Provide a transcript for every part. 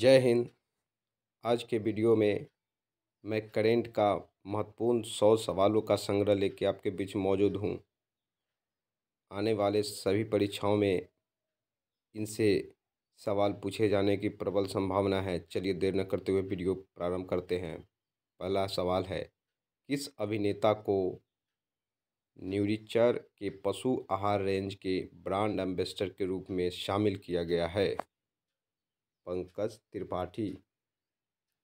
जय हिंद आज के वीडियो में मैं करेंट का महत्वपूर्ण सौ सवालों का संग्रह लेके आपके बीच मौजूद हूँ आने वाले सभी परीक्षाओं में इनसे सवाल पूछे जाने की प्रबल संभावना है चलिए देर न करते हुए वीडियो प्रारंभ करते हैं पहला सवाल है किस अभिनेता को न्यूरिचर के पशु आहार रेंज के ब्रांड एम्बेसडर के रूप में शामिल किया गया है पंकज त्रिपाठी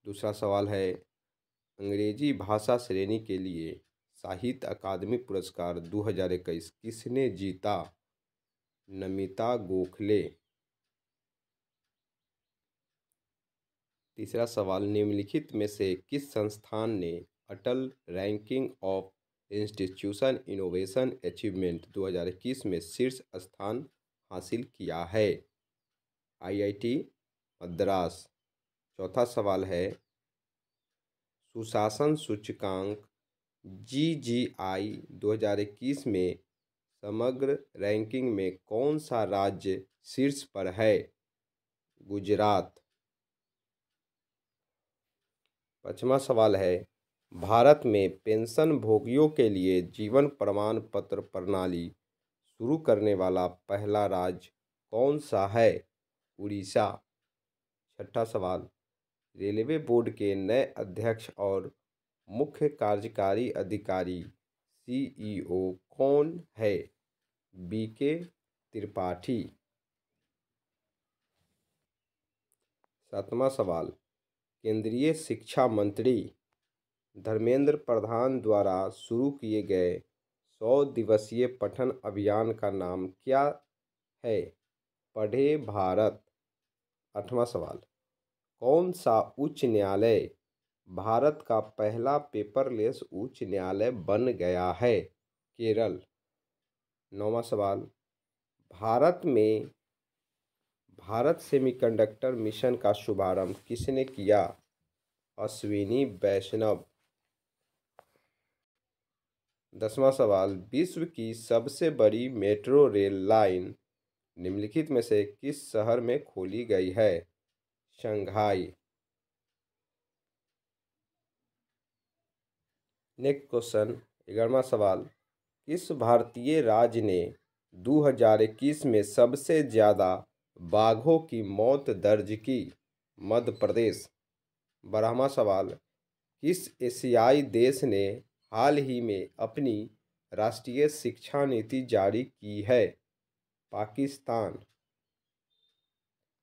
दूसरा सवाल है अंग्रेजी भाषा श्रेणी के लिए साहित्य अकादमी पुरस्कार 2021 किसने जीता नमिता गोखले तीसरा सवाल निम्नलिखित में से किस संस्थान ने Atal ranking of institution innovation achievement 2021 में शीर्ष स्थान हासिल किया है आईआईटी मद्रास चौथा सवाल है सुशासन सूचकांक जी जी आई दो हज़ार इक्कीस में समग्र रैंकिंग में कौन सा राज्य शीर्ष पर है गुजरात पचवा सवाल है भारत में पेंशन भोगियों के लिए जीवन प्रमाण पत्र प्रणाली शुरू करने वाला पहला राज्य कौन सा है उड़ीसा छठा सवाल रेलवे बोर्ड के नए अध्यक्ष और मुख्य कार्यकारी अधिकारी सीईओ कौन है बी के त्रिपाठी सातवां सवाल केंद्रीय शिक्षा मंत्री धर्मेंद्र प्रधान द्वारा शुरू किए गए सौ दिवसीय पठन अभियान का नाम क्या है पढ़े भारत आठवां सवाल कौन सा उच्च न्यायालय भारत का पहला पेपरलेस उच्च न्यायालय बन गया है केरल नौवा सवाल भारत में भारत सेमीकंडक्टर मिशन का शुभारंभ किसने किया अश्विनी वैष्णव दसवां सवाल विश्व की सबसे बड़ी मेट्रो रेल लाइन निम्नलिखित में से किस शहर में खोली गई है शंघाई नेक्स्ट क्वेश्चन ग्यारहवा सवाल किस भारतीय राज्य ने 2021 में सबसे ज़्यादा बाघों की मौत दर्ज की मध्य प्रदेश बारहवा सवाल किस एशियाई देश ने हाल ही में अपनी राष्ट्रीय शिक्षा नीति जारी की है पाकिस्तान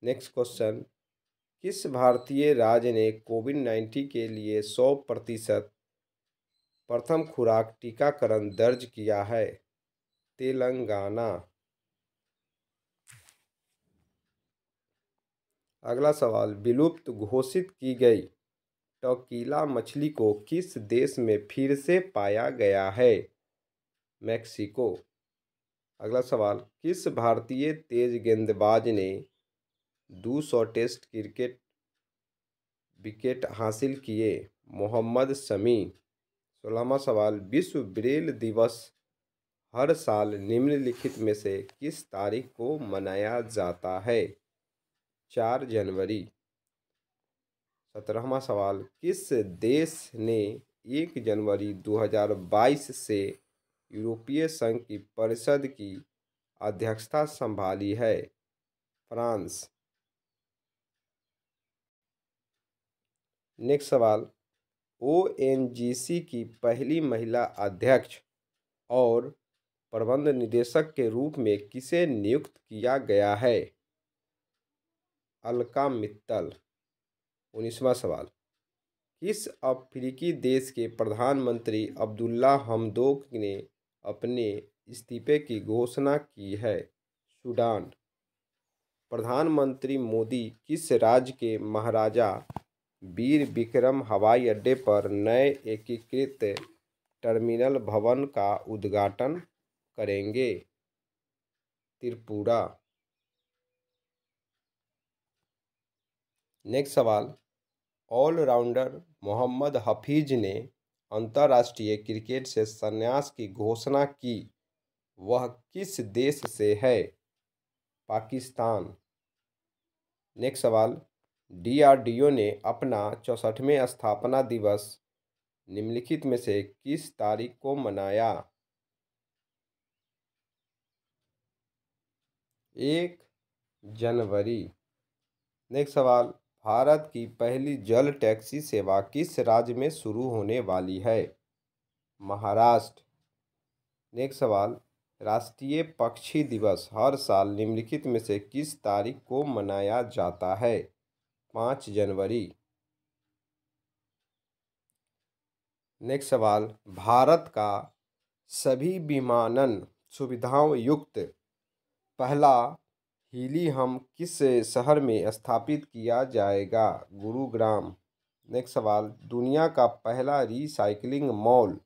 नेक्स्ट क्वेश्चन किस भारतीय राज्य ने कोविड नाइन्टीन के लिए सौ प्रतिशत प्रथम खुराक टीकाकरण दर्ज किया है तेलंगाना अगला सवाल विलुप्त घोषित की गई टोकीला मछली को किस देश में फिर से पाया गया है मैक्सिको अगला सवाल किस भारतीय तेज गेंदबाज ने दो सौ टेस्ट क्रिकेट विकेट हासिल किए मोहम्मद शमी सोलहवा सवाल विश्व ब्रेल दिवस हर साल निम्नलिखित में से किस तारीख को मनाया जाता है चार जनवरी सत्रहवा सवाल किस देश ने एक जनवरी 2022 से यूरोपीय संघ की परिषद की अध्यक्षता संभाली है फ्रांस नेक्स्ट सवाल ओएनजीसी की पहली महिला अध्यक्ष और प्रबंध निदेशक के रूप में किसे नियुक्त किया गया है अलका मित्तल उन्नीसवा सवाल किस अफ्रीकी देश के प्रधानमंत्री अब्दुल्ला हमदोक ने अपने इस्तीफे की घोषणा की है सूडान प्रधानमंत्री मोदी किस राज्य के महाराजा वीर विक्रम हवाई अड्डे पर नए एकीकृत टर्मिनल भवन का उद्घाटन करेंगे त्रिपुरा नेक्स्ट सवाल ऑलराउंडर मोहम्मद हफीज ने अंतर्राष्ट्रीय क्रिकेट से संन्यास की घोषणा की वह किस देश से है पाकिस्तान नेक्स्ट सवाल डीआरडीओ ने अपना चौसठवें स्थापना दिवस निम्नलिखित में से किस तारीख को मनाया एक जनवरी नेक्स्ट सवाल भारत की पहली जल टैक्सी सेवा किस राज्य में शुरू होने वाली है महाराष्ट्र नेक्स्ट सवाल राष्ट्रीय पक्षी दिवस हर साल निम्नलिखित में से किस तारीख को मनाया जाता है पाँच जनवरी नेक्स्ट सवाल भारत का सभी विमानन सुविधाओं युक्त पहला हम किस शहर में स्थापित किया जाएगा गुरुग्राम नेक्स्ट सवाल दुनिया का पहला रिसाइकलिंग मॉल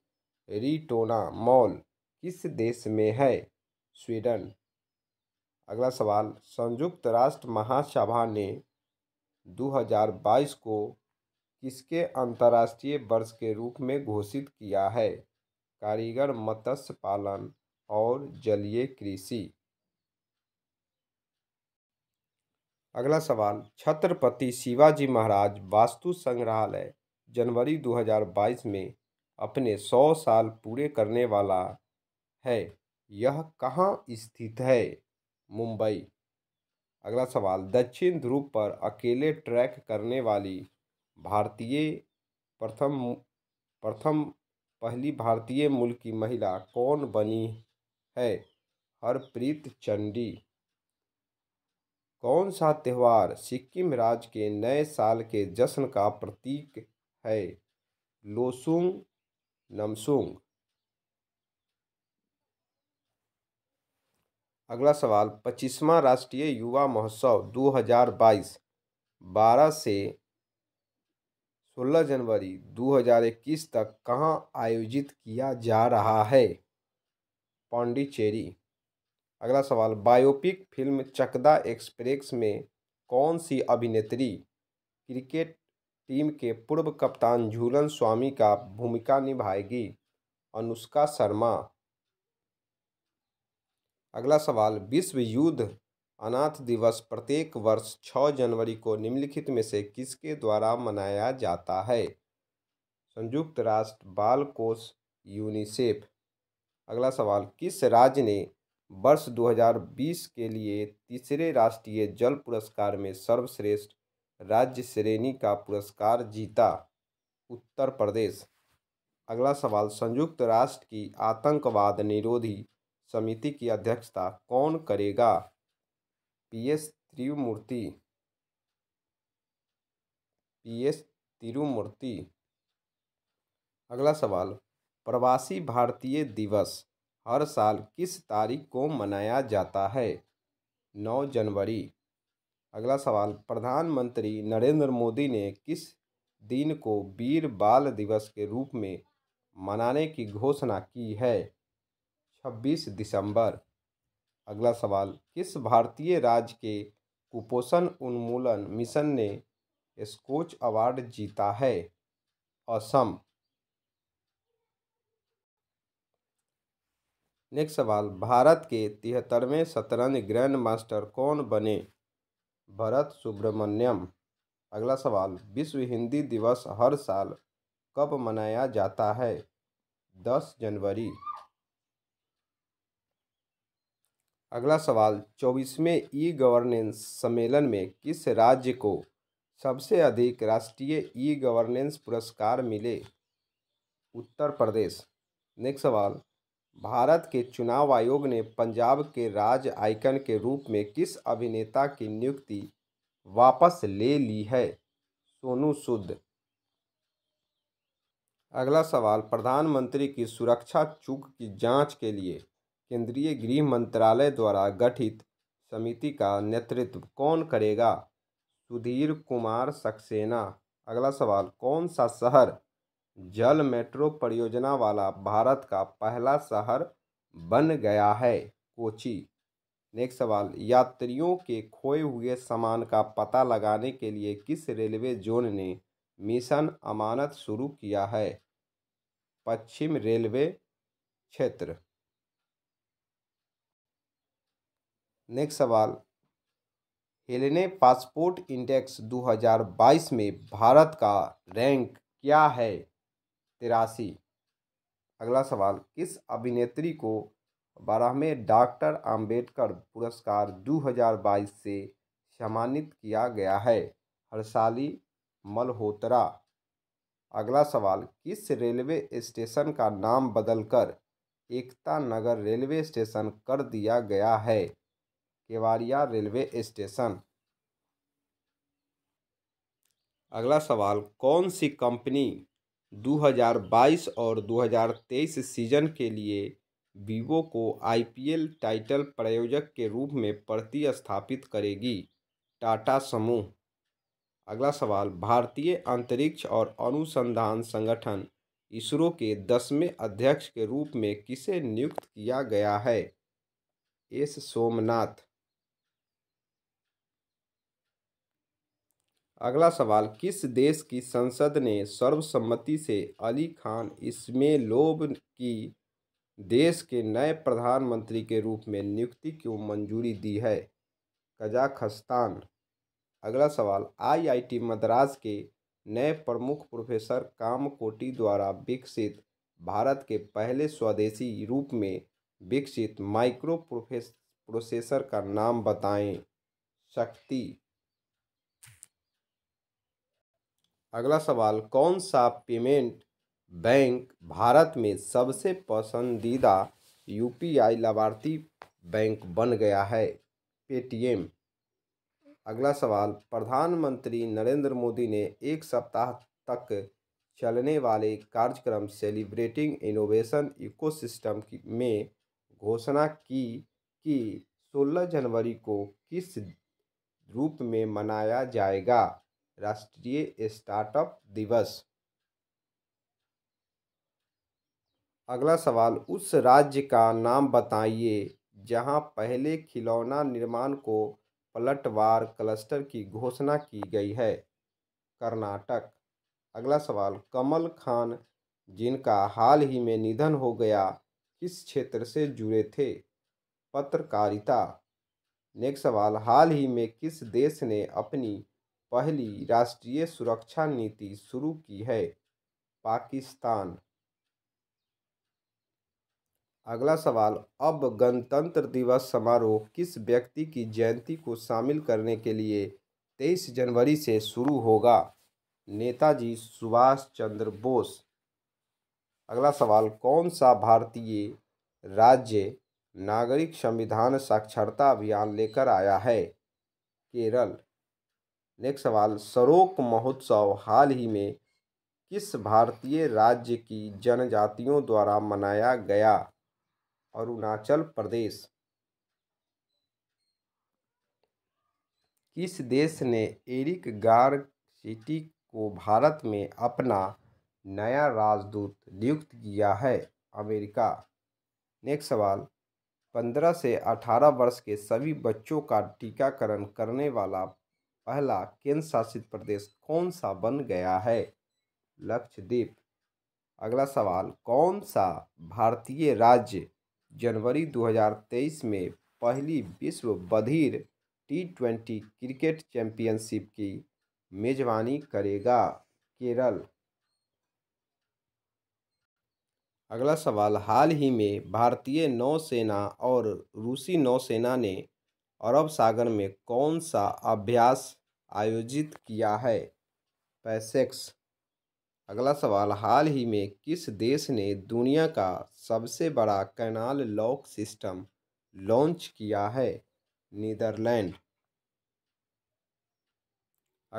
रीटोना मॉल किस देश में है स्वीडन अगला सवाल संयुक्त राष्ट्र महासभा ने 2022 को किसके अंतर्राष्ट्रीय वर्ष के रूप में घोषित किया है कारीगर मत्स्य पालन और जलीय कृषि अगला सवाल छत्रपति शिवाजी महाराज वास्तु संग्रहालय जनवरी 2022 में अपने 100 साल पूरे करने वाला है यह कहाँ स्थित है मुंबई अगला सवाल दक्षिण ध्रुव पर अकेले ट्रैक करने वाली भारतीय प्रथम प्रथम पहली भारतीय मूल की महिला कौन बनी है हरप्रीत चंडी कौन सा त्यौहार सिक्किम राज्य के नए साल के जश्न का प्रतीक है लोसुंग नमसुंग अगला सवाल पच्चीसवा राष्ट्रीय युवा महोत्सव 2022 12 से 16 जनवरी 2021 तक कहाँ आयोजित किया जा रहा है पांडिचेरी अगला सवाल बायोपिक फिल्म चकदा एक्सप्रेस में कौन सी अभिनेत्री क्रिकेट टीम के पूर्व कप्तान झूलन स्वामी का भूमिका निभाएगी अनुष्का शर्मा अगला सवाल विश्व युद्ध अनाथ दिवस प्रत्येक वर्ष 6 जनवरी को निम्नलिखित में से किसके द्वारा मनाया जाता है संयुक्त राष्ट्र बाल कोष यूनिसेफ अगला सवाल किस राज्य ने वर्ष 2020 के लिए तीसरे राष्ट्रीय जल पुरस्कार में सर्वश्रेष्ठ राज्य श्रेणी का पुरस्कार जीता उत्तर प्रदेश अगला सवाल संयुक्त राष्ट्र की आतंकवाद निरोधी समिति की अध्यक्षता कौन करेगा P S Trimurti P S Tirumurti अगला सवाल प्रवासी भारतीय दिवस हर साल किस तारीख को मनाया जाता है नौ जनवरी अगला सवाल प्रधानमंत्री नरेंद्र मोदी ने किस दिन को वीर बाल दिवस के रूप में मनाने की घोषणा की है छब्बीस दिसंबर अगला सवाल किस भारतीय राज्य के कुपोषण उन्मूलन मिशन ने स्कोच अवार्ड जीता है असम नेक्स्ट सवाल भारत के तिहत्तरवें शतरंज ग्रैंड मास्टर कौन बने भरत सुब्रमण्यम अगला सवाल विश्व हिंदी दिवस हर साल कब मनाया जाता है दस जनवरी अगला सवाल चौबीसवें ई गवर्नेंस सम्मेलन में किस राज्य को सबसे अधिक राष्ट्रीय ई गवर्नेंस पुरस्कार मिले उत्तर प्रदेश नेक्स्ट सवाल भारत के चुनाव आयोग ने पंजाब के राज आइकन के रूप में किस अभिनेता की नियुक्ति वापस ले ली है सोनू सुद अगला सवाल प्रधानमंत्री की सुरक्षा चूक की जांच के लिए केंद्रीय गृह मंत्रालय द्वारा गठित समिति का नेतृत्व कौन करेगा सुधीर कुमार सक्सेना अगला सवाल कौन सा शहर जल मेट्रो परियोजना वाला भारत का पहला शहर बन गया है कोची नेक्स्ट सवाल यात्रियों के खोए हुए सामान का पता लगाने के लिए किस रेलवे जोन ने मिशन अमानत शुरू किया है पश्चिम रेलवे क्षेत्र नेक्स्ट सवाल हेलेने पासपोर्ट इंडेक्स 2022 में भारत का रैंक क्या है तिरासी अगला सवाल किस अभिनेत्री को बारहवें डॉक्टर आम्बेडकर पुरस्कार 2022 से सम्मानित किया गया है हर्षाली मल्होत्रा अगला सवाल किस रेलवे स्टेशन का नाम बदलकर एकता नगर रेलवे स्टेशन कर दिया गया है केवाड़िया रेलवे स्टेशन अगला सवाल कौन सी कंपनी 2022 और 2023 सीजन के लिए वीवो को आईपीएल टाइटल प्रायोजक के रूप में प्रतिस्थापित करेगी टाटा समूह अगला सवाल भारतीय अंतरिक्ष और अनुसंधान संगठन इसरो के दसवें अध्यक्ष के रूप में किसे नियुक्त किया गया है एस सोमनाथ अगला सवाल किस देश की संसद ने सर्वसम्मति से अली खान इसमें लोब की देश के नए प्रधानमंत्री के रूप में नियुक्ति को मंजूरी दी है कजाखस्तान अगला सवाल आईआईटी मद्रास के नए प्रमुख प्रोफेसर कामकोटी द्वारा विकसित भारत के पहले स्वदेशी रूप में विकसित माइक्रो प्रोसेसर का नाम बताएं शक्ति अगला सवाल कौन सा पेमेंट बैंक भारत में सबसे पसंदीदा यूपीआई लाभार्थी बैंक बन गया है पेटीएम अगला सवाल प्रधानमंत्री नरेंद्र मोदी ने एक सप्ताह तक चलने वाले कार्यक्रम सेलिब्रेटिंग इनोवेशन इकोसिस्टम में घोषणा की कि 16 जनवरी को किस रूप में मनाया जाएगा राष्ट्रीय स्टार्टअप दिवस अगला सवाल उस राज्य का नाम बताइए जहां पहले खिलौना निर्माण को पलटवार क्लस्टर की घोषणा की गई है कर्नाटक अगला सवाल कमल खान जिनका हाल ही में निधन हो गया किस क्षेत्र से जुड़े थे पत्रकारिता नेक्स्ट सवाल हाल ही में किस देश ने अपनी पहली राष्ट्रीय सुरक्षा नीति शुरू की है पाकिस्तान अगला सवाल अब गणतंत्र दिवस समारोह किस व्यक्ति की जयंती को शामिल करने के लिए तेईस जनवरी से शुरू होगा नेताजी सुभाष चंद्र बोस अगला सवाल कौन सा भारतीय राज्य नागरिक संविधान साक्षरता अभियान लेकर आया है केरल नेक्स्ट सवाल सरोक महोत्सव हाल ही में किस भारतीय राज्य की जनजातियों द्वारा मनाया गया अरुणाचल प्रदेश किस देश ने एरिक गार सिटी को भारत में अपना नया राजदूत नियुक्त किया है अमेरिका नेक्स्ट सवाल पंद्रह से अठारह वर्ष के सभी बच्चों का टीकाकरण करने वाला पहला केंद्र शासित प्रदेश कौन सा बन गया है लक्षद्वीप अगला सवाल कौन सा भारतीय राज्य जनवरी 2023 में पहली विश्व बधिर टी ट्वेंटी क्रिकेट चैंपियनशिप की मेजबानी करेगा केरल अगला सवाल हाल ही में भारतीय नौसेना और रूसी नौसेना ने अरब सागर में कौन सा अभ्यास आयोजित किया है पैसेक्स अगला सवाल हाल ही में किस देश ने दुनिया का सबसे बड़ा कैनाल लॉक सिस्टम लॉन्च किया है नीदरलैंड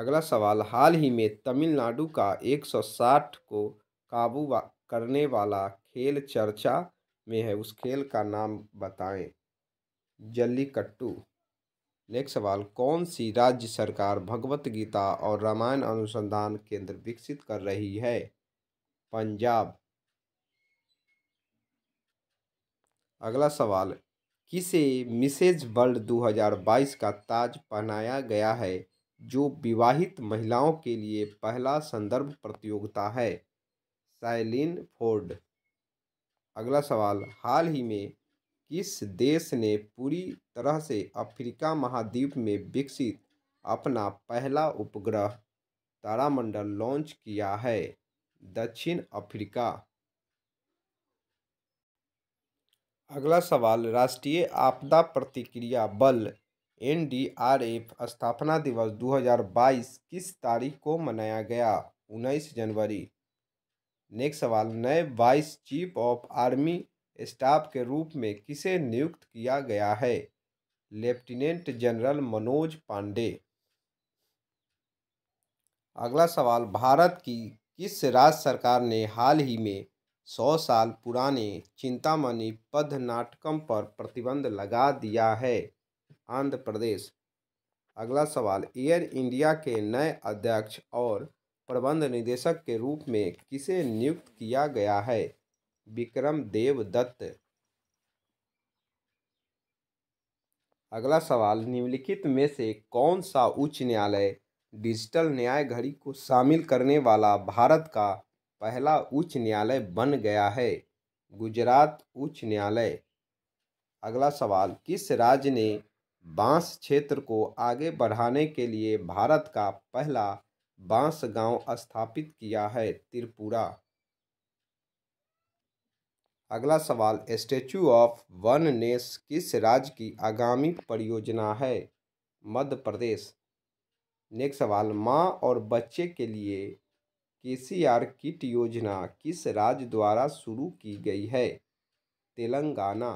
अगला सवाल हाल ही में तमिलनाडु का 160 को काबू करने वाला खेल चर्चा में है उस खेल का नाम बताएं जल्लीकट्टू नेक्स्ट सवाल कौन सी राज्य सरकार भगवत गीता और रामायण अनुसंधान केंद्र विकसित कर रही है पंजाब अगला सवाल किसे मिसेज वर्ल्ड 2022 का ताज पहनाया गया है जो विवाहित महिलाओं के लिए पहला संदर्भ प्रतियोगिता है साइलिन फोर्ड अगला सवाल हाल ही में इस देश ने पूरी तरह से अफ्रीका महाद्वीप में विकसित अपना पहला उपग्रह तारामंडल लॉन्च किया है दक्षिण अफ्रीका अगला सवाल राष्ट्रीय आपदा प्रतिक्रिया बल एनडीआरएफ स्थापना दिवस 2022 किस तारीख को मनाया गया 19 जनवरी नेक्स्ट सवाल नए vice chief of army staff के रूप में किसे नियुक्त किया गया है लेफ्टिनेंट जनरल मनोज पांडे अगला सवाल भारत की किस राज्य सरकार ने हाल ही में सौ साल पुराने चिंतामणि पद नाटकम पर प्रतिबंध लगा दिया है आंध्र प्रदेश अगला सवाल एयर इंडिया के नए अध्यक्ष और प्रबंध निदेशक के रूप में किसे नियुक्त किया गया है विक्रम देवदत्त अगला सवाल निम्नलिखित में से कौन सा उच्च न्यायालय डिजिटल न्याय घड़ी को शामिल करने वाला भारत का पहला उच्च न्यायालय बन गया है गुजरात उच्च न्यायालय अगला सवाल किस राज्य ने बांस क्षेत्र को आगे बढ़ाने के लिए भारत का पहला बांस गांव स्थापित किया है त्रिपुरा अगला सवाल स्टेचू ऑफ वननेस किस राज्य की आगामी परियोजना है मध्य प्रदेश नेक्स्ट सवाल माँ और बच्चे के लिए के सी आर किट योजना किस राज्य द्वारा शुरू की गई है तेलंगाना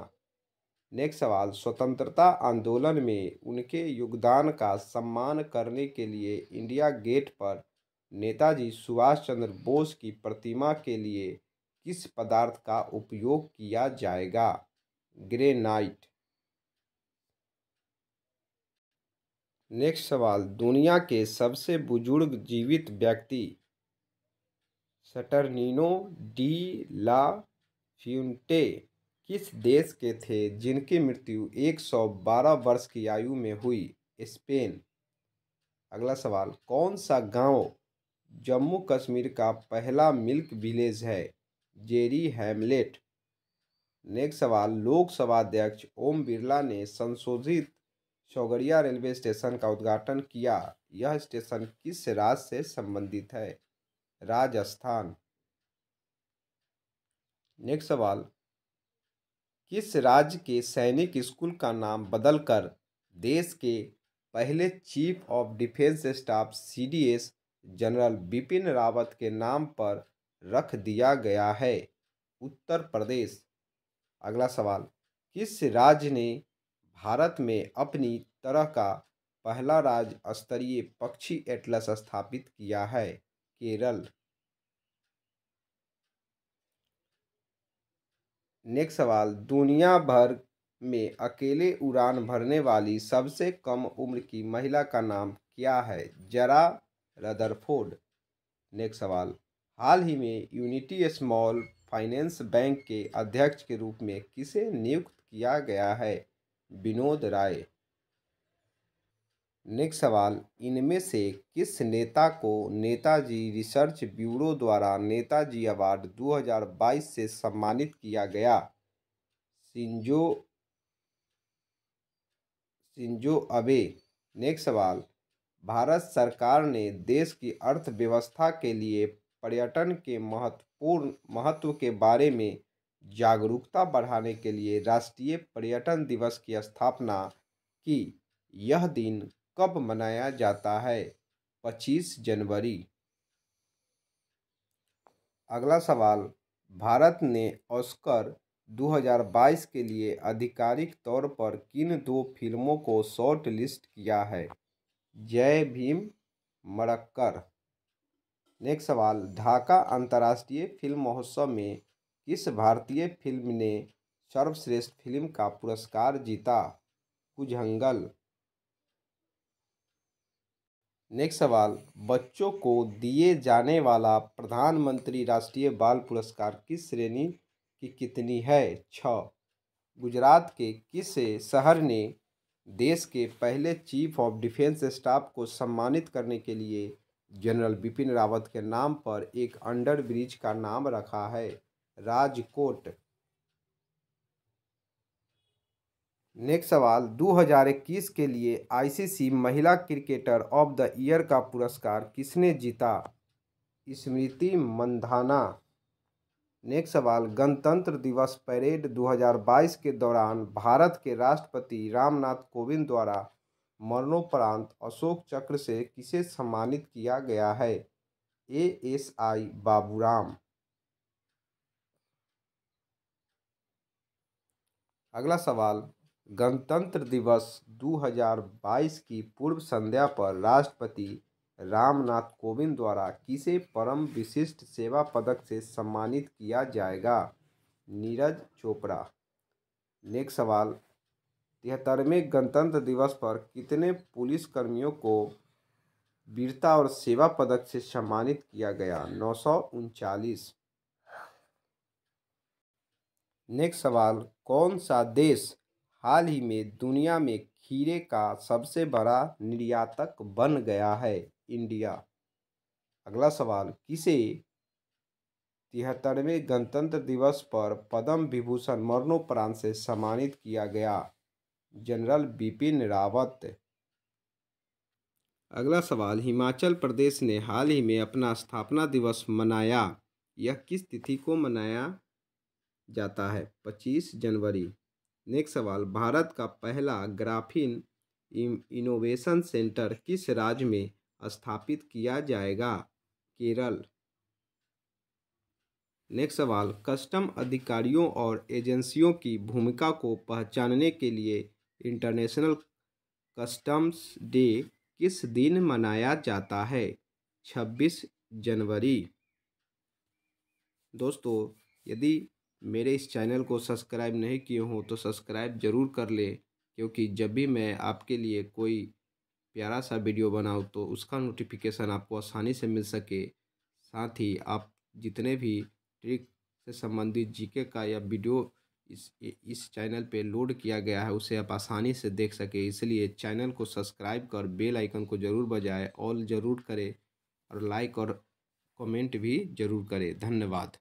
नेक्स्ट सवाल स्वतंत्रता आंदोलन में उनके योगदान का सम्मान करने के लिए इंडिया गेट पर नेताजी सुभाष चंद्र बोस की प्रतिमा के लिए किस पदार्थ का उपयोग किया जाएगा ग्रेनाइट नेक्स्ट सवाल दुनिया के सबसे बुजुर्ग जीवित व्यक्ति सटर्नीनो डी ला फ्यूंटे किस देश के थे जिनकी मृत्यु 112 वर्ष की आयु में हुई स्पेन अगला सवाल कौन सा गांव जम्मू कश्मीर का पहला मिल्क विलेज है जेरी हैमलेट नेक्स्ट सवाल लोकसभा अध्यक्ष ओम बिरला ने संशोधित चौगड़िया रेलवे स्टेशन का उद्घाटन किया यह स्टेशन किस राज्य से संबंधित है राजस्थान नेक्स्ट सवाल किस राज्य के सैनिक स्कूल का नाम बदलकर देश के पहले chief of defence staff CDS general Bipin Rawat के नाम पर रख दिया गया है उत्तर प्रदेश अगला सवाल किस राज्य ने भारत में अपनी तरह का पहला राज्य स्तरीय पक्षी एटलस स्थापित किया है केरल नेक्स्ट सवाल दुनिया भर में अकेले उड़ान भरने वाली सबसे कम उम्र की महिला का नाम क्या है जरा रदरफोर्ड नेक्स्ट सवाल हाल ही में यूनिटी स्मॉल फाइनेंस बैंक के अध्यक्ष के रूप में किसे नियुक्त किया गया है विनोद राय नेक्स्ट सवाल इनमें से किस नेता को नेताजी रिसर्च ब्यूरो द्वारा नेताजी अवार्ड 2022 से सम्मानित किया गया सिंजो सिंजो अबे नेक्स्ट सवाल भारत सरकार ने देश की अर्थव्यवस्था के लिए पर्यटन के महत्वपूर्ण महत्व के बारे में जागरूकता बढ़ाने के लिए राष्ट्रीय पर्यटन दिवस की स्थापना की यह दिन कब मनाया जाता है पच्चीस जनवरी अगला सवाल भारत ने ऑस्कर 2022 के लिए आधिकारिक तौर पर किन दो फिल्मों को शॉर्ट लिस्ट किया है जय भीम मरक्कर नेक्स्ट सवाल ढाका अंतर्राष्ट्रीय फिल्म महोत्सव में किस भारतीय फिल्म ने सर्वश्रेष्ठ फिल्म का पुरस्कार जीता कुजहंगल नेक्स्ट सवाल बच्चों को दिए जाने वाला प्रधानमंत्री राष्ट्रीय बाल पुरस्कार किस श्रेणी की कितनी है छ गुजरात के किस शहर ने देश के पहले चीफ ऑफ डिफेंस स्टाफ को सम्मानित करने के लिए जनरल बिपिन रावत के नाम पर एक अंडर ब्रिज का नाम रखा है राजकोट नेक्स्ट सवाल 2021 के लिए आईसीसी महिला क्रिकेटर ऑफ द ईयर का पुरस्कार किसने जीता स्मृति मंधाना नेक्स्ट सवाल गणतंत्र दिवस परेड 2022 के दौरान भारत के राष्ट्रपति रामनाथ कोविंद द्वारा मरणोपरांत अशोक चक्र से किसे सम्मानित किया गया है ए एस आई बाबूराम अगला सवाल गणतंत्र दिवस 2022 की पूर्व संध्या पर राष्ट्रपति रामनाथ कोविंद द्वारा किसे परम विशिष्ट सेवा पदक से सम्मानित किया जाएगा नीरज चोपड़ा नेक्स्ट सवाल तिहत्तरवें गणतंत्र दिवस पर कितने पुलिस कर्मियों को वीरता और सेवा पदक से सम्मानित किया गया नौ सौ उनचालीस नेक्स्ट सवाल कौन सा देश हाल ही में दुनिया में खीरे का सबसे बड़ा निर्यातक बन गया है इंडिया अगला सवाल किसे तिहत्तरवें गणतंत्र दिवस पर पद्म विभूषण मरणोपरांत से सम्मानित किया गया जनरल बिपिन रावत अगला सवाल हिमाचल प्रदेश ने हाल ही में अपना स्थापना दिवस मनाया यह किस तिथि को मनाया जाता है 25 जनवरी नेक्स्ट सवाल भारत का पहला ग्राफिन इनोवेशन सेंटर किस राज्य में स्थापित किया जाएगा केरल नेक्स्ट सवाल कस्टम अधिकारियों और एजेंसियों की भूमिका को पहचानने के लिए इंटरनेशनल कस्टम्स डे किस दिन मनाया जाता है छब्बीस जनवरी दोस्तों यदि मेरे इस चैनल को सब्सक्राइब नहीं किए हों तो सब्सक्राइब ज़रूर कर लें क्योंकि जब भी मैं आपके लिए कोई प्यारा सा वीडियो बनाऊँ तो उसका नोटिफिकेशन आपको आसानी से मिल सके साथ ही आप जितने भी ट्रिक से संबंधित जीके का या वीडियो इस इस चैनल पे लोड किया गया है उसे आप आसानी से देख सके इसलिए चैनल को सब्सक्राइब कर बेल आइकन को ज़रूर बजाएं ऑल ज़रूर करें और लाइक और कमेंट भी ज़रूर करें धन्यवाद